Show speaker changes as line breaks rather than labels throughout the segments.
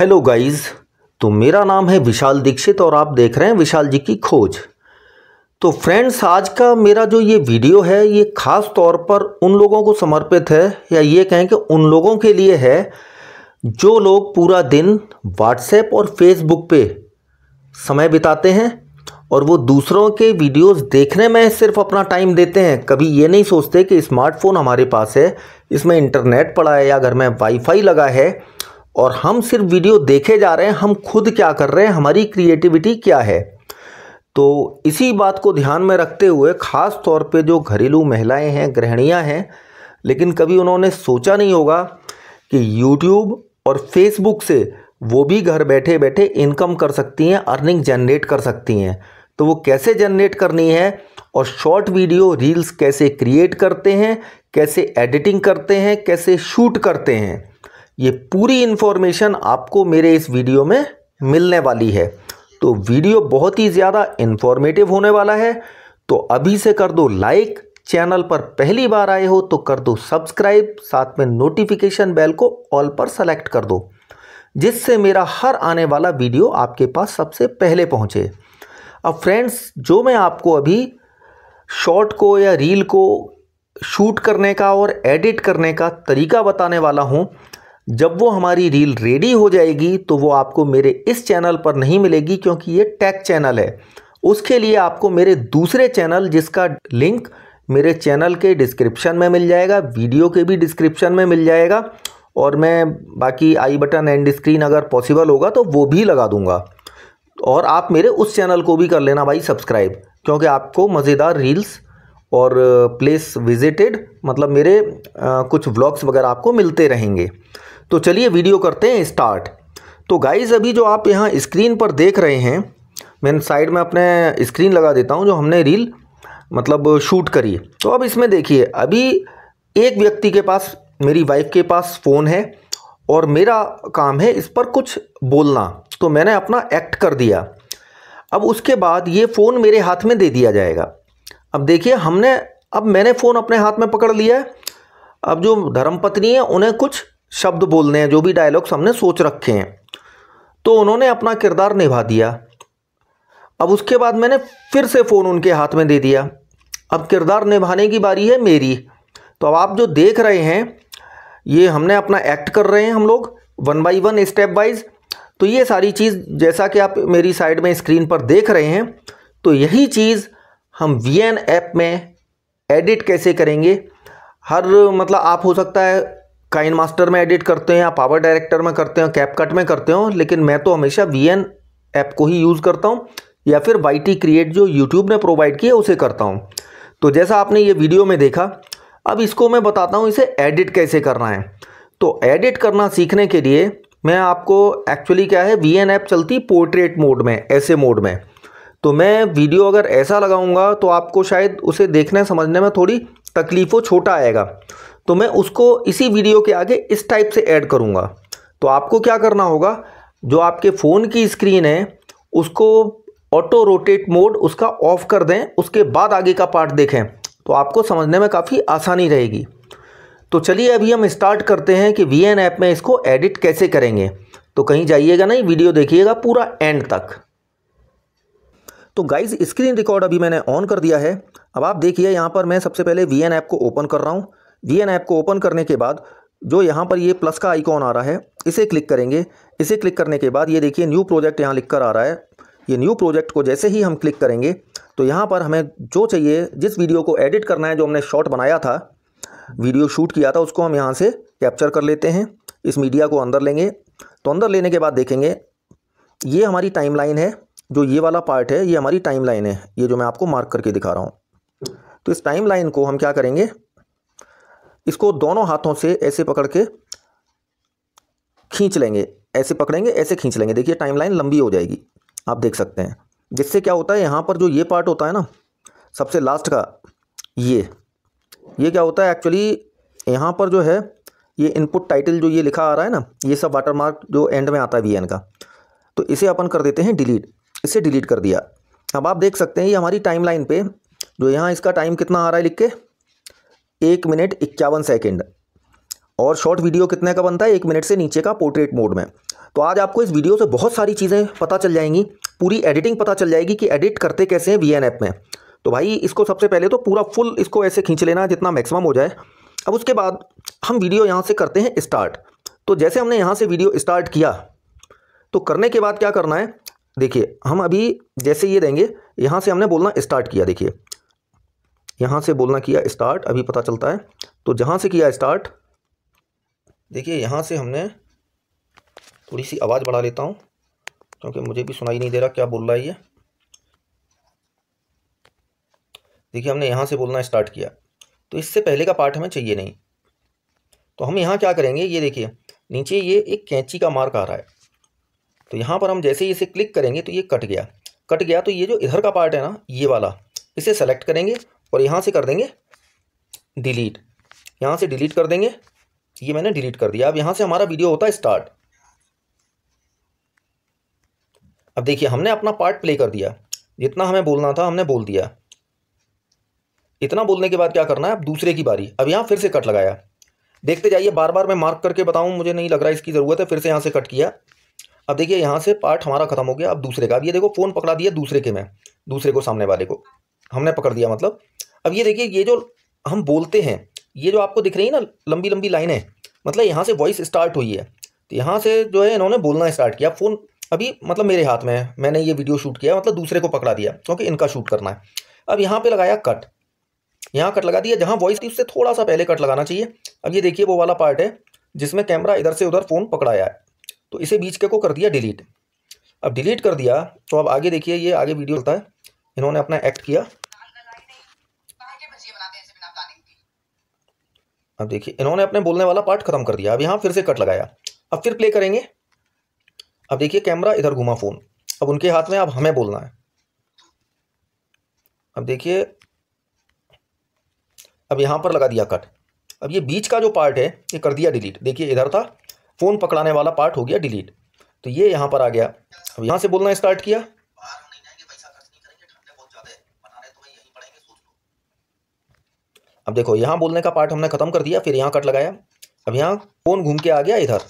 hello guys तो मेरा नाम है विशाल दीक्षित और आप देख रहे हैं विशाल जी की खोज तो फ्रेंड्स आज का मेरा जो ये वीडियो है ये खास तौर पर उन लोगों को समर्पित है या ये कहें कि उन लोगों के लिए है जो लोग पूरा दिन व्हाट्सएप और फेसबुक पे समय बिताते हैं और वो दूसरों के वीडियोस देखने में सिर्फ अपना टाइम देते हैं कभी ये नहीं सोचते कि स्मार्टफ़ोन हमारे पास है इसमें इंटरनेट पड़ा है या घर में वाईफाई लगा है और हम सिर्फ वीडियो देखे जा रहे हैं हम खुद क्या कर रहे हैं हमारी क्रिएटिविटी क्या है तो इसी बात को ध्यान में रखते हुए ख़ास तौर पे जो घरेलू महिलाएं हैं गृहणियाँ हैं लेकिन कभी उन्होंने सोचा नहीं होगा कि यूट्यूब और फेसबुक से वो भी घर बैठे बैठे इनकम कर सकती हैं अर्निंग जनरेट कर सकती हैं तो वो कैसे जनरेट करनी है और शॉर्ट वीडियो रील्स कैसे क्रिएट करते हैं कैसे एडिटिंग करते हैं कैसे शूट करते हैं ये पूरी इन्फॉर्मेशन आपको मेरे इस वीडियो में मिलने वाली है तो वीडियो बहुत ही ज़्यादा इन्फॉर्मेटिव होने वाला है तो अभी से कर दो लाइक चैनल पर पहली बार आए हो तो कर दो सब्सक्राइब साथ में नोटिफिकेशन बेल को ऑल पर सेलेक्ट कर दो जिससे मेरा हर आने वाला वीडियो आपके पास सबसे पहले पहुंचे अब फ्रेंड्स जो मैं आपको अभी शॉर्ट को या रील को शूट करने का और एडिट करने का तरीका बताने वाला हूं जब वो हमारी रील रेडी हो जाएगी तो वो आपको मेरे इस चैनल पर नहीं मिलेगी क्योंकि ये टैग चैनल है उसके लिए आपको मेरे दूसरे चैनल जिसका लिंक मेरे चैनल के डिस्क्रिप्शन में मिल जाएगा वीडियो के भी डिस्क्रिप्शन में मिल जाएगा और मैं बाकी आई बटन एंड स्क्रीन अगर पॉसिबल होगा तो वो भी लगा दूंगा और आप मेरे उस चैनल को भी कर लेना भाई सब्सक्राइब क्योंकि आपको मज़ेदार रील्स और प्लेस विजिटेड मतलब मेरे आ, कुछ व्लॉग्स वगैरह आपको मिलते रहेंगे तो चलिए वीडियो करते हैं स्टार्ट तो गाइज़ अभी जो आप यहाँ स्क्रीन पर देख रहे हैं मैं साइड में अपने स्क्रीन लगा देता हूँ जो हमने रील मतलब शूट करी तो अब इसमें देखिए अभी एक व्यक्ति के पास मेरी वाइफ के पास फ़ोन है और मेरा काम है इस पर कुछ बोलना तो मैंने अपना एक्ट कर दिया अब उसके बाद ये फ़ोन मेरे हाथ में दे दिया जाएगा अब देखिए हमने अब मैंने फ़ोन अपने हाथ में पकड़ लिया है अब जो धर्मपत्नी है उन्हें कुछ शब्द बोलने हैं जो भी डायलॉग्स हमने सोच रखे हैं तो उन्होंने अपना किरदार निभा दिया अब उसके बाद मैंने फिर से फ़ोन उनके हाथ में दे दिया अब किरदार निभाने की बारी है मेरी तो अब आप जो देख रहे हैं ये हमने अपना एक्ट कर रहे हैं हम लोग one by one step wise तो ये सारी चीज़ जैसा कि आप मेरी साइड में स्क्रीन पर देख रहे हैं तो यही चीज़ हम वी ऐप में एडिट कैसे करेंगे हर मतलब आप हो सकता है काइन मास्टर में एडिट करते हैं या पावर डायरेक्टर में करते हो कैपकट में करते हो लेकिन मैं तो हमेशा वी एन ऐप को ही यूज़ करता हूँ या फिर वाई टी क्रिएट जो यूट्यूब ने प्रोवाइड किया उसे करता हूँ तो जैसा आपने ये वीडियो में देखा अब इसको मैं बताता हूँ इसे एडिट कैसे करना है तो एडिट करना सीखने के लिए मैं आपको एक्चुअली क्या है वी एन ऐप चलती पोर्ट्रेट मोड में ऐसे मोड में तो मैं वीडियो अगर ऐसा लगाऊंगा तो आपको शायद उसे देखने समझने में थोड़ी तकलीफ हो छोटा आएगा तो मैं उसको इसी वीडियो के आगे इस टाइप से ऐड करूँगा तो आपको क्या करना होगा जो आपके फ़ोन की स्क्रीन है उसको ऑटो रोटेट मोड उसका ऑफ कर दें उसके बाद आगे का पार्ट देखें तो आपको समझने में काफ़ी आसानी रहेगी तो चलिए अभी हम स्टार्ट करते हैं कि वी ऐप में इसको एडिट कैसे करेंगे तो कहीं जाइएगा नहीं वीडियो देखिएगा पूरा एंड तक तो गाइज स्क्रीन रिकॉर्ड अभी मैंने ऑन कर दिया है अब आप देखिए यहाँ पर मैं सबसे पहले वी ऐप को ओपन कर रहा हूँ वी ऐप को ओपन करने के बाद जो यहाँ पर ये प्लस का आइकॉन आ रहा है इसे क्लिक करेंगे इसे क्लिक करने के बाद ये देखिए न्यू प्रोजेक्ट यहाँ लिख कर आ रहा है ये न्यू प्रोजेक्ट को जैसे ही हम क्लिक करेंगे तो यहाँ पर हमें जो चाहिए जिस वीडियो को एडिट करना है जो हमने शॉर्ट बनाया था वीडियो शूट किया था उसको हम यहाँ से कैप्चर कर लेते हैं इस मीडिया को अंदर लेंगे तो अंदर लेने के बाद देखेंगे ये हमारी टाइम है जो ये वाला पार्ट है ये हमारी टाइम है ये जो मैं आपको मार्क करके दिखा रहा हूँ तो इस टाइम को हम क्या करेंगे इसको दोनों हाथों से ऐसे पकड़ के खींच लेंगे ऐसे पकड़ेंगे ऐसे खींच लेंगे देखिए टाइमलाइन लंबी हो जाएगी आप देख सकते हैं जिससे क्या होता है यहाँ पर जो ये पार्ट होता है ना सबसे लास्ट का ये ये क्या होता है एक्चुअली यहाँ पर जो है ये इनपुट टाइटल जो ये लिखा आ रहा है ना ये सब वाटरमार्क जो एंड में आता है वी का तो इसे अपन कर देते हैं डिलीट इसे डिलीट कर दिया अब आप देख सकते हैं ये हमारी टाइम लाइन पर जो यहाँ इसका टाइम कितना आ रहा है लिख के एक मिनट इक्यावन सेकेंड और शॉर्ट वीडियो कितने का बनता है एक मिनट से नीचे का पोर्ट्रेट मोड में तो आज आपको इस वीडियो से बहुत सारी चीज़ें पता चल जाएंगी पूरी एडिटिंग पता चल जाएगी कि एडिट करते कैसे हैं वी एन ऐप में तो भाई इसको सबसे पहले तो पूरा फुल इसको ऐसे खींच लेना जितना मैक्सिमम हो जाए अब उसके बाद हम वीडियो यहाँ से करते हैं स्टार्ट तो जैसे हमने यहाँ से वीडियो स्टार्ट किया तो करने के बाद क्या करना है देखिए हम अभी जैसे ये देंगे यहाँ से हमने बोलना स्टार्ट किया देखिए यहाँ से बोलना किया स्टार्ट अभी पता चलता है तो जहाँ से किया स्टार्ट देखिए यहाँ से हमने थोड़ी सी आवाज़ बढ़ा लेता हूँ क्योंकि मुझे भी सुनाई नहीं दे रहा क्या बोल रहा है ये देखिए हमने यहाँ से बोलना स्टार्ट किया तो इससे पहले का पार्ट हमें चाहिए नहीं तो हम यहाँ क्या करेंगे ये देखिए नीचे ये एक कैंची का मार्क आ रहा है तो यहाँ पर हम जैसे ही इसे क्लिक करेंगे तो ये कट गया कट गया तो ये जो इधर का पार्ट है ना ये वाला इसे सेलेक्ट करेंगे और यहाँ से कर देंगे डिलीट यहाँ से डिलीट कर देंगे ये मैंने डिलीट कर दिया अब यहाँ से हमारा वीडियो होता है स्टार्ट अब देखिए हमने अपना पार्ट प्ले कर दिया जितना हमें बोलना था हमने बोल दिया इतना बोलने के बाद क्या करना है अब दूसरे की बारी अब यहाँ फिर से कट लगाया देखते जाइए बार बार मैं मार्क करके बताऊँ मुझे नहीं लग रहा इसकी ज़रूरत है फिर से यहाँ से कट किया अब देखिए यहाँ से पार्ट हमारा ख़त्म हो गया अब दूसरे का अब ये देखो फ़ोन पकड़ा दिया दूसरे के में दूसरे को सामने वाले को हमने पकड़ दिया मतलब अब ये देखिए ये जो हम बोलते हैं ये जो आपको दिख रही है ना लंबी लंबी लाइनें मतलब यहाँ से वॉइस स्टार्ट हुई है तो यहाँ से जो है इन्होंने बोलना स्टार्ट किया फ़ोन अभी मतलब मेरे हाथ में है मैंने ये वीडियो शूट किया मतलब दूसरे को पकड़ा दिया क्योंकि इनका शूट करना है अब यहाँ पे लगाया कट यहाँ कट लगा दिया जहाँ वॉइस थी उससे थोड़ा सा पहले कट लगाना चाहिए अब ये देखिए वो वाला पार्ट है जिसमें कैमरा इधर से उधर फ़ोन पकड़ाया है तो इसे बीच के को कर दिया डिलीट अब डिलीट कर दिया तो अब आगे देखिए ये आगे वीडियो होता है इन्होंने अपना एक्ट किया अब देखिए इन्होंने अपने बोलने वाला पार्ट खत्म कर दिया अब यहाँ फिर से कट लगाया अब फिर प्ले करेंगे अब देखिए कैमरा इधर घुमा फ़ोन अब उनके हाथ में अब हमें बोलना है अब देखिए अब यहाँ पर लगा दिया कट अब ये बीच का जो पार्ट है ये कर दिया डिलीट देखिए इधर था फ़ोन पकड़ाने वाला पार्ट हो गया डिलीट तो ये यहाँ पर आ गया अब यहाँ से बोलना स्टार्ट किया अब देखो यहाँ बोलने का पार्ट हमने ख़त्म कर दिया फिर यहाँ कट लगाया अब यहाँ कौन घूम के आ गया इधर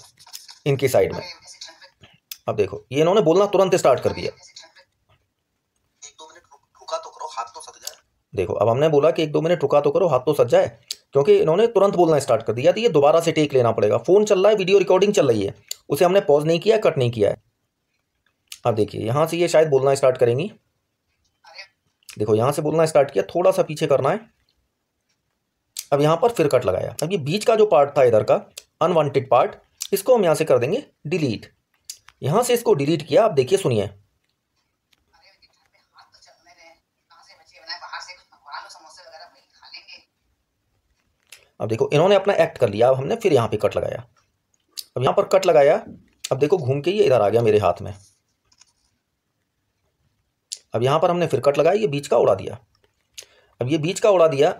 इनकी साइड में अब देखो ये इन्होंने बोलना तुरंत स्टार्ट कर दिया देखो अब हमने बोला कि एक दो मिनट रुका तो करो हाथ तो सज जाए क्योंकि इन्होंने तुरंत बोलना स्टार्ट कर दिया तो ये दोबारा से टेक लेना पड़ेगा फ़ोन चल रहा है वीडियो रिकॉर्डिंग चल रही है उसे हमने पॉज नहीं किया कट नहीं किया है अब देखिए यहाँ से ये शायद बोलना स्टार्ट करेंगी देखो यहाँ से बोलना स्टार्ट किया थोड़ा सा पीछे करना है अब यहाँ पर फिर कट लगाया अब ये बीच का जो पार्ट था इधर का अनवांटेड पार्ट इसको हम यहाँ से कर देंगे डिलीट यहाँ से इसको डिलीट किया आप देखिए सुनिए अब देखो इन्होंने अपना एक्ट कर लिया अब हमने फिर यहाँ पे कट लगाया अब यहाँ पर कट लगाया अब देखो घूम के ये इधर आ गया मेरे हाथ में अब यहाँ पर हमने फिर कट लगाया ये बीच का उड़ा दिया अब ये बीच का उड़ा दिया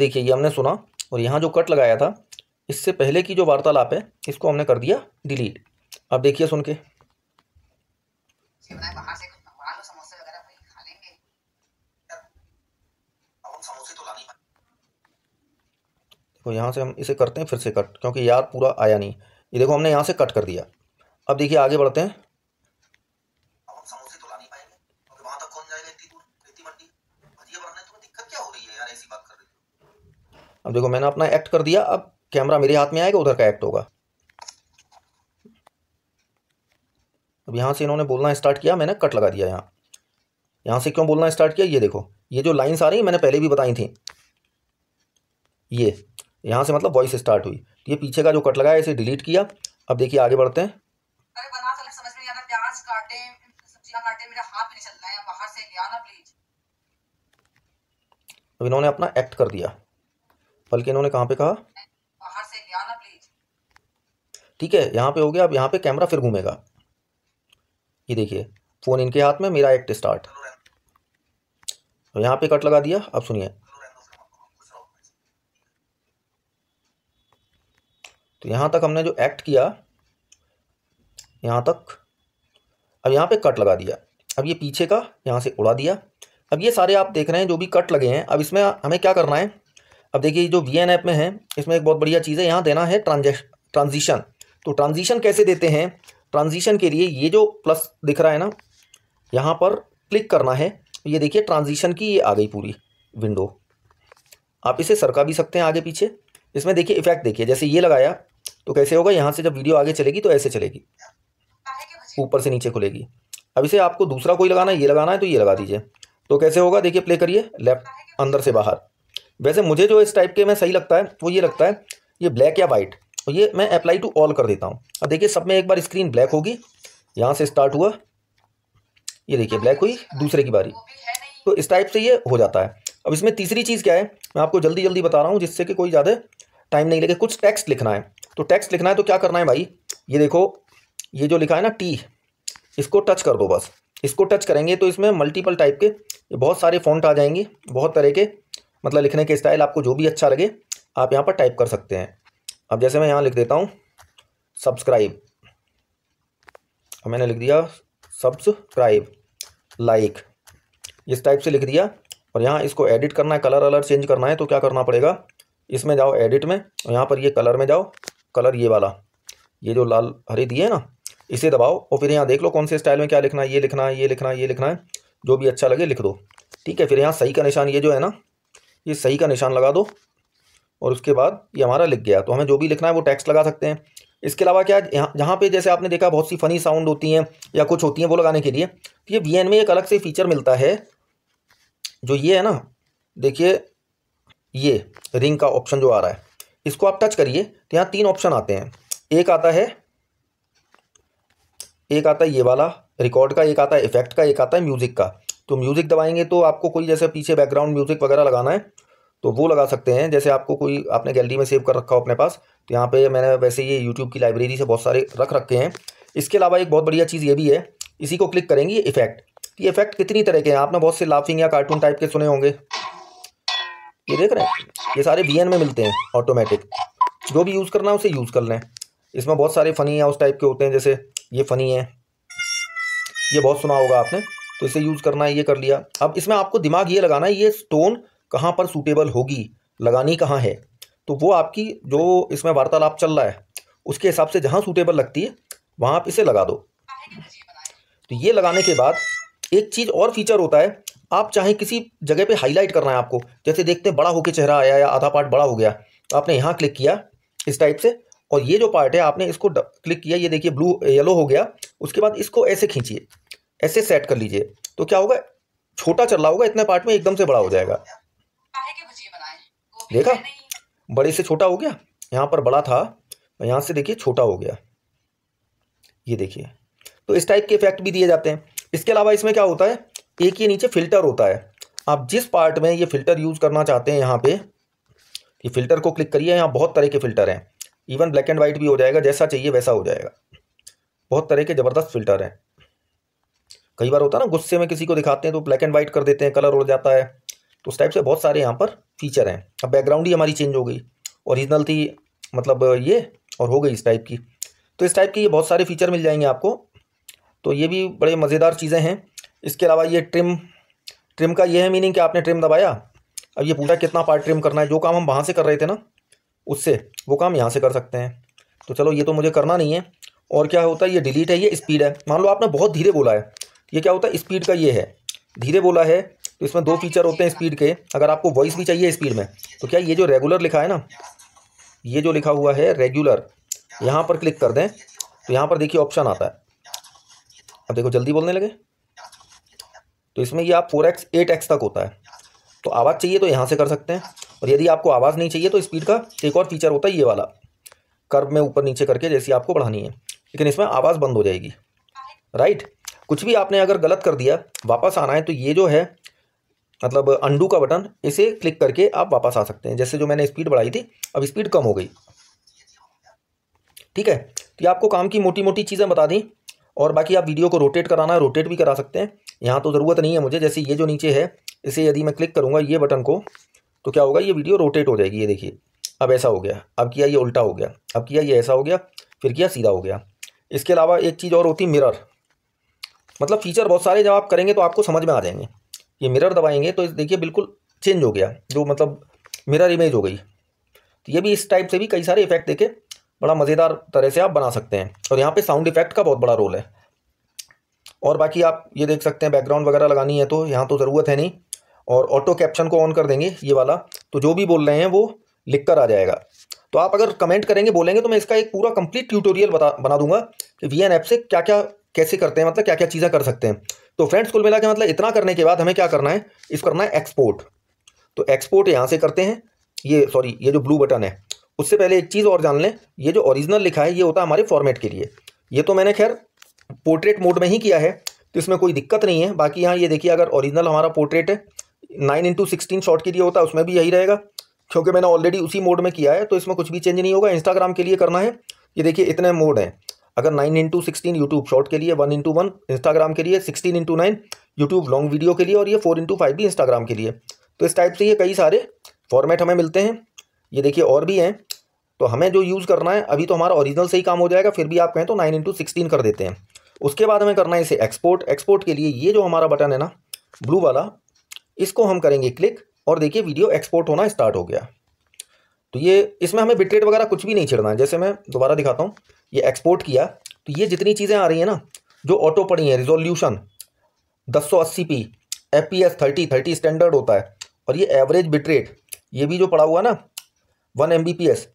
देखिए ये हमने सुना और यहाँ जो कट लगाया था इससे पहले की जो वार्तालाप है इसको हमने कर दिया डिलीट अब देखिए सुन के तो देखो यहाँ से हम इसे करते हैं फिर से कट क्योंकि यार पूरा आया नहीं ये देखो हमने यहाँ से कट कर दिया अब देखिए आगे बढ़ते हैं अब देखो मैंने अपना एक्ट कर दिया अब कैमरा मेरे हाथ में आएगा उधर का एक्ट होगा अब यहाँ से इन्होंने बोलना स्टार्ट किया मैंने कट लगा दिया यहाँ यहाँ से क्यों बोलना स्टार्ट किया ये देखो ये जो लाइन्स आ रही मैंने पहले भी बताई थी ये यहाँ से मतलब वॉइस स्टार्ट हुई ये पीछे का जो कट लगा है इसे डिलीट किया अब देखिए आगे बढ़ते हैं अब इन्होंने अपना एक्ट कर दिया बल्कि इन्होंने कहाँ पे कहा ठीक है यहाँ पे हो गया अब यहाँ पे कैमरा फिर घूमेगा ये देखिए फ़ोन इनके हाथ में मेरा एक्ट स्टार्ट तो यहाँ पे कट लगा दिया अब सुनिए तो यहाँ तक हमने जो एक्ट किया यहाँ तक अब यहाँ पे कट लगा दिया अब ये पीछे का यहाँ से उड़ा दिया अब ये सारे आप देख रहे हैं जो भी कट लगे हैं अब इसमें हमें क्या करना है अब देखिए जो वी एन ऐप में है इसमें एक बहुत बढ़िया चीज़ है यहाँ देना है ट्रांजेक्श ट्रांजिशन तो ट्रांजिशन कैसे देते हैं ट्रांजिशन के लिए ये जो प्लस दिख रहा है ना यहाँ पर क्लिक करना है ये देखिए ट्रांजिशन की ये आ गई पूरी विंडो आप इसे सरका भी सकते हैं आगे पीछे इसमें देखिए इफेक्ट देखिए जैसे ये लगाया तो कैसे होगा यहाँ से जब वीडियो आगे चलेगी तो ऐसे चलेगी ऊपर से नीचे खुलेगी अब इसे आपको दूसरा कोई लगाना है ये लगाना है तो ये लगा दीजिए तो कैसे होगा देखिए प्ले करिए लेफ्ट अंदर से बाहर वैसे मुझे जो इस टाइप के में सही लगता है वो ये लगता है ये ब्लैक या वाइट और तो ये मैं अप्लाई टू ऑल कर देता हूँ अब देखिए सब में एक बार स्क्रीन ब्लैक होगी यहाँ से स्टार्ट हुआ ये देखिए ब्लैक हुई दूसरे की बारी तो इस टाइप से ये हो जाता है अब इसमें तीसरी चीज़ क्या है मैं आपको जल्दी जल्दी बता रहा हूँ जिससे कि कोई ज़्यादा टाइम नहीं लगे कुछ टेक्स्ट लिखना है तो टेक्स्ट लिखना है तो क्या करना है भाई ये देखो ये जो लिखा है ना टी इसको टच कर दो बस इसको टच करेंगे तो इसमें मल्टीपल टाइप के बहुत सारे फॉन्ट आ जाएंगे बहुत तरह के मतलब लिखने के स्टाइल आपको जो भी अच्छा लगे आप यहाँ पर टाइप कर सकते हैं अब जैसे मैं यहाँ लिख देता हूँ सब्सक्राइब मैंने लिख दिया सब्सक्राइब लाइक इस टाइप से लिख दिया और यहाँ इसको एडिट करना है कलर अलर चेंज करना है तो क्या करना पड़ेगा इसमें जाओ एडिट में और यहाँ पर ये कलर में जाओ कलर ये वाला ये जो लाल हरी दिए ना इसे दबाओ और फिर यहाँ देख लो कौन से स्टाइल में क्या लिखना है ये लिखना है ये लिखना है ये लिखना है जो भी अच्छा लगे लिख दो ठीक है फिर यहाँ सही का निशान ये जो है ना ये सही का निशान लगा दो और उसके बाद ये हमारा लिख गया तो हमें जो भी लिखना है वो टैक्स लगा सकते हैं इसके अलावा क्या यहाँ जहाँ पे जैसे आपने देखा बहुत सी फ़नी साउंड होती हैं या कुछ होती हैं वो लगाने के लिए तो ये वी में एक अलग से फीचर मिलता है जो ये है ना देखिए ये रिंग का ऑप्शन जो आ रहा है इसको आप टच करिए तो यहाँ तीन ऑप्शन आते हैं एक आता है एक आता है ये वाला रिकॉर्ड का एक आता है इफेक्ट का एक आता है म्यूज़िक का तो म्यूज़िक दबाएंगे तो आपको कोई जैसे पीछे बैकग्राउंड म्यूज़िक वगैरह लगाना है तो वो लगा सकते हैं जैसे आपको कोई आपने गैलरी में सेव कर रखा हो अपने पास तो यहाँ पे मैंने वैसे ये यूट्यूब की लाइब्रेरी से बहुत सारे रख रखे हैं इसके अलावा एक बहुत बढ़िया चीज़ ये भी है इसी को क्लिक करेंगी इफेक्ट ये इफेक्ट कितनी तरह के हैं आपने बहुत से लाफिंग या कार्टून टाइप के सुने होंगे ये देख रहे हैं ये सारे वी में मिलते हैं ऑटोमेटिक जो भी यूज़ करना है उसे यूज़ कर लें इसमें बहुत सारे फ़नी या उस टाइप के होते हैं जैसे ये फ़नी है ये बहुत सुना होगा आपने तो इसे यूज़ करना है ये कर लिया अब इसमें आपको दिमाग ये लगाना है ये स्टोन कहाँ पर सूटेबल होगी लगानी कहाँ है तो वो आपकी जो इसमें वार्तालाप चल रहा है उसके हिसाब से जहाँ सूटेबल लगती है वहाँ आप इसे लगा दो तो ये लगाने के बाद एक चीज़ और फीचर होता है आप चाहे किसी जगह पे हाईलाइट करना है आपको जैसे देखते हैं बड़ा होके चेहरा आया या आधा पार्ट बड़ा हो गया तो आपने यहाँ क्लिक किया इस टाइप से और ये जो पार्ट है आपने इसको क्लिक किया ये देखिए ब्लू येलो हो गया उसके बाद इसको ऐसे खींचिए ऐसे सेट कर लीजिए तो क्या होगा छोटा चल रहा होगा इतने पार्ट में एकदम से बड़ा हो जाएगा देखा बड़े से छोटा हो गया यहाँ पर बड़ा था यहाँ से देखिए छोटा हो गया ये देखिए तो इस टाइप के इफेक्ट भी दिए जाते हैं इसके अलावा इसमें क्या होता है एक ये नीचे फिल्टर होता है आप जिस पार्ट में ये फिल्टर यूज़ करना चाहते हैं यहाँ पे ये फिल्टर को क्लिक करिए यहाँ बहुत तरह के फिल्टर हैं इवन ब्लैक एंड वाइट भी हो जाएगा जैसा चाहिए वैसा हो जाएगा बहुत तरह के ज़बरदस्त फिल्टर हैं कई बार होता है ना गुस्से में किसी को दिखाते हैं तो ब्लैक एंड वाइट कर देते हैं कलर उड़ जाता है तो उस टाइप से बहुत सारे यहाँ पर फीचर हैं अब बैकग्राउंड ही हमारी चेंज हो गई ओरिजिनल थी मतलब ये और हो गई इस टाइप की तो इस टाइप के ये बहुत सारे फीचर मिल जाएंगे आपको तो ये भी बड़े मज़ेदार चीज़ें हैं इसके अलावा ये ट्रिम ट्रिम का ये है मीनिंग कि आपने ट्रिम दबाया अब ये पूरा कितना पार्ट ट्रिम करना है जो काम हम वहाँ से कर रहे थे ना उससे वो काम यहाँ से कर सकते हैं तो चलो ये तो मुझे करना नहीं है और क्या होता है ये डिलीट है ये स्पीड है मान लो आपने बहुत धीरे बोला है ये क्या होता है स्पीड का ये है धीरे बोला है तो इसमें दो फीचर होते हैं स्पीड के अगर आपको वॉइस भी चाहिए स्पीड में तो क्या ये जो रेगुलर लिखा है ना ये जो लिखा हुआ है रेगुलर यहाँ पर क्लिक कर दें तो यहाँ पर देखिए ऑप्शन आता है अब देखो जल्दी बोलने लगे तो इसमें ये आप फोर एक्स एट एक्स तक होता है तो आवाज़ चाहिए तो यहाँ से कर सकते हैं और यदि आपको आवाज़ नहीं चाहिए तो स्पीड का एक और फीचर होता है ये वाला कर्व में ऊपर नीचे करके जैसी आपको बढ़ानी है लेकिन इसमें आवाज़ बंद हो जाएगी राइट कुछ भी आपने अगर गलत कर दिया वापस आना है तो ये जो है मतलब अंडू का बटन इसे क्लिक करके आप वापस आ सकते हैं जैसे जो मैंने स्पीड बढ़ाई थी अब स्पीड कम हो गई ठीक है तो ये आपको काम की मोटी मोटी चीज़ें बता दी और बाकी आप वीडियो को रोटेट कराना है रोटेट भी करा सकते हैं यहाँ तो ज़रूरत नहीं है मुझे जैसे ये जो नीचे है इसे यदि मैं क्लिक करूँगा ये बटन को तो क्या होगा ये वीडियो रोटेट हो जाएगी ये देखिए अब ऐसा हो गया अब किया ये उल्टा हो गया अब किया ये ऐसा हो गया फिर किया सीधा हो गया इसके अलावा एक चीज़ और होती मिरर मतलब फीचर बहुत सारे जब आप करेंगे तो आपको समझ में आ जाएंगे ये मिरर दबाएंगे तो देखिए बिल्कुल चेंज हो गया जो मतलब मिरर इमेज हो गई तो ये भी इस टाइप से भी कई सारे इफेक्ट देखे बड़ा मज़ेदार तरह से आप बना सकते हैं और यहाँ पे साउंड इफेक्ट का बहुत बड़ा रोल है और बाकी आप ये देख सकते हैं बैकग्राउंड वगैरह लगानी है तो यहाँ तो ज़रूरत है नहीं और ऑटो कैप्शन को ऑन कर देंगे ये वाला तो जो भी बोल रहे हैं वो लिख कर आ जाएगा तो आप अगर कमेंट करेंगे बोलेंगे तो मैं इसका एक पूरा कंप्लीट ट्यूटोरियल बता बना दूंगा कि वी एन ऐप से क्या क्या कैसे करते हैं मतलब क्या क्या चीज़ें कर सकते हैं तो फ्रेंड्स कुल मिला के मतलब इतना करने के बाद हमें क्या करना है इसको करना है एक्सपोर्ट तो एक्सपोर्ट यहाँ से करते हैं ये सॉरी ये जो ब्लू बटन है उससे पहले एक चीज़ और जान लें ये जो ओरिजिनल लिखा है ये होता है हमारे फॉर्मेट के लिए ये तो मैंने खैर पोर्ट्रेट मोड में ही किया है तो इसमें कोई दिक्कत नहीं है बाकी यहाँ ये देखिए अगर ओरिजिनल हमारा पोर्ट्रेट है नाइन इंटू सिक्सटीन शॉट के लिए होता है उसमें भी यही रहेगा क्योंकि मैंने ऑलरेडी उसी मोड में किया है तो इसमें कुछ भी चेंज नहीं होगा इंस्टाग्राम के लिए करना है ये देखिए इतने मोड हैं अगर nine into sixteen YouTube short के लिए वन इंटू वन इंस्टाग्राम के लिए sixteen into nine YouTube long video के लिए और ये फोर इंटू फाइव भी इंस्टाग्राम के लिए तो इस टाइप से ये कई सारे फॉर्मेट हमें मिलते हैं ये देखिए और भी हैं तो हमें जो यूज़ करना है अभी तो हमारा ओरिजिनल से ही काम हो जाएगा फिर भी आप कहें तो नाइन इंटू सिक्सटीन कर देते हैं उसके बाद हमें करना है इसे एक्सपोर्ट एक्सपोर्ट के लिए ये जो हमारा बटन है ना ब्लू वाला इसको हम करेंगे क्लिक और देखिए वीडियो एक्सपोर्ट होना स्टार्ट हो गया तो ये इसमें हमें बिटरेट वगैरह कुछ भी नहीं छेड़ना है जैसे मैं दोबारा दिखाता हूँ ये एक्सपोर्ट किया तो ये जितनी चीज़ें आ रही हैं ना जो ऑटो पड़ी हैं रिजोल्यूशन दस सौ अस्सी P F P S thirty thirty standard होता है और ये एवरेज बिटरेट ये भी जो पड़ा हुआ ना one M B P S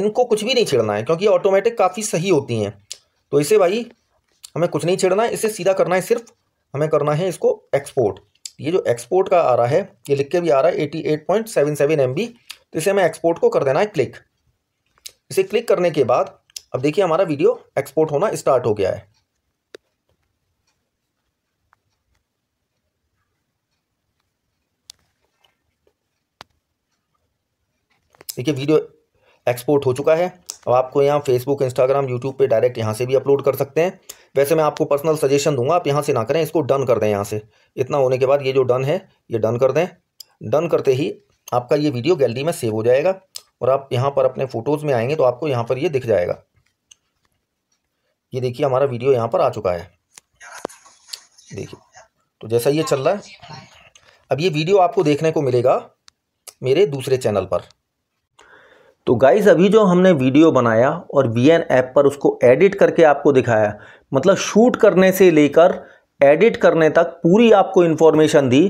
इनको कुछ भी नहीं छेड़ना है क्योंकि ऑटोमेटिक काफ़ी सही होती हैं तो इसे भाई हमें कुछ नहीं छेड़ना है इसे सीधा करना है सिर्फ हमें करना है इसको एक्सपोर्ट ये जो एक्सपोर्ट का आ रहा है ये लिख के भी आ रहा है eighty eight point seven seven M B तो इसे हमें एक्सपोर्ट को कर देना है क्लिक इसे क्लिक करने के बाद अब देखिए हमारा वीडियो एक्सपोर्ट होना स्टार्ट हो गया है देखिए वीडियो एक्सपोर्ट हो चुका है अब आपको यहाँ फेसबुक इंस्टाग्राम यूट्यूब पे डायरेक्ट यहाँ से भी अपलोड कर सकते हैं वैसे मैं आपको पर्सनल सजेशन दूंगा आप यहाँ से ना करें इसको डन कर दें यहाँ से इतना होने के बाद ये जो डन है ये डन कर दें डन करते ही आपका ये वीडियो गैलरी में सेव हो जाएगा और आप यहाँ पर अपने फ़ोटोज़ में आएंगे तो आपको यहाँ पर ये दिख जाएगा ये देखिए हमारा वीडियो यहाँ पर आ चुका है देखिए तो जैसा ये चल रहा है अब ये वीडियो आपको देखने को मिलेगा मेरे दूसरे चैनल पर तो गाइज़ अभी जो हमने वीडियो बनाया और वी एन ऐप पर उसको एडिट करके आपको दिखाया मतलब शूट करने से लेकर एडिट करने तक पूरी आपको इन्फॉर्मेशन दी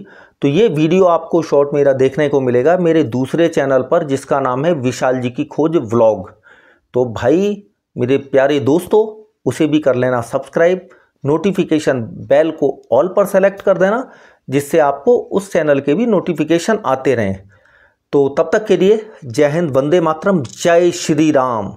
तो ये वीडियो आपको शॉर्ट मेरा देखने को मिलेगा मेरे दूसरे चैनल पर जिसका नाम है विशाल जी की खोज व्लॉग तो भाई मेरे प्यारे दोस्तों उसे भी कर लेना सब्सक्राइब नोटिफिकेशन बेल को ऑल पर सेलेक्ट कर देना जिससे आपको उस चैनल के भी नोटिफिकेशन आते रहें तो तब तक के लिए जय हिंद वंदे मातरम जय श्री राम